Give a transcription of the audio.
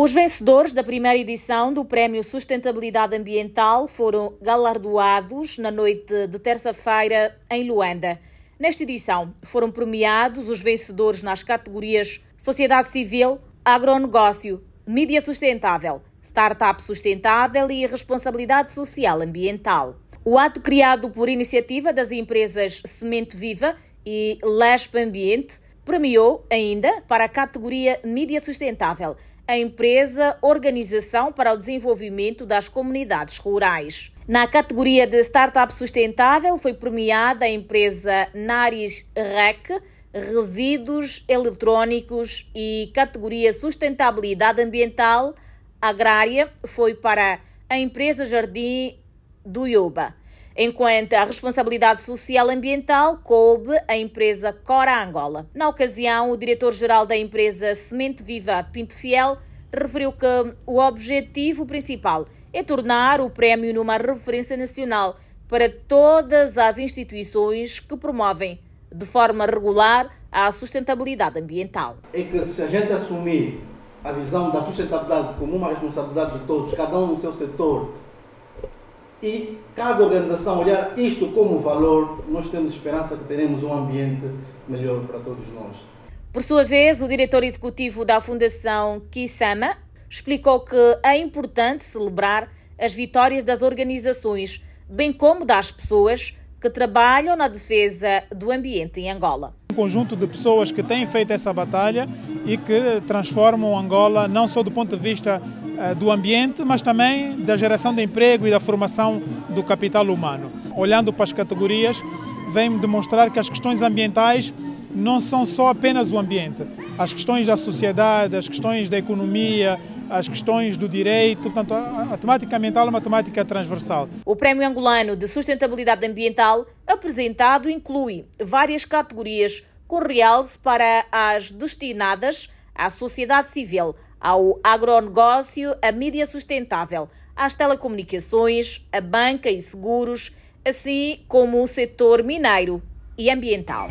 Os vencedores da primeira edição do Prémio Sustentabilidade Ambiental foram galardoados na noite de terça-feira em Luanda. Nesta edição, foram premiados os vencedores nas categorias Sociedade Civil, Agronegócio, Mídia Sustentável, Startup Sustentável e Responsabilidade Social Ambiental. O ato criado por iniciativa das empresas Semente Viva e Lesp Ambiente Premiou ainda para a categoria Mídia Sustentável a empresa Organização para o Desenvolvimento das Comunidades Rurais. Na categoria de Startup Sustentável foi premiada a empresa Naris REC, Resíduos Eletrônicos e categoria Sustentabilidade Ambiental Agrária foi para a empresa Jardim do Yoba enquanto a responsabilidade social ambiental coube à empresa Cora Angola. Na ocasião, o diretor-geral da empresa Semente Viva Pinto Fiel referiu que o objetivo principal é tornar o prémio numa referência nacional para todas as instituições que promovem de forma regular a sustentabilidade ambiental. É que se a gente assumir a visão da sustentabilidade como uma responsabilidade de todos, cada um no seu setor, e cada organização olhar isto como valor, nós temos esperança que teremos um ambiente melhor para todos nós. Por sua vez, o diretor executivo da Fundação Kisama explicou que é importante celebrar as vitórias das organizações, bem como das pessoas que trabalham na defesa do ambiente em Angola. Um conjunto de pessoas que têm feito essa batalha e que transformam Angola não só do ponto de vista eh, do ambiente, mas também da geração de emprego e da formação do capital humano. Olhando para as categorias, vem demonstrar que as questões ambientais não são só apenas o ambiente. As questões da sociedade, as questões da economia, as questões do direito, portanto, a, a temática ambiental é uma temática transversal. O Prémio Angolano de Sustentabilidade Ambiental apresentado inclui várias categorias com realce para as destinadas à sociedade civil, ao agronegócio, à mídia sustentável, às telecomunicações, à banca e seguros, assim como o setor mineiro e ambiental.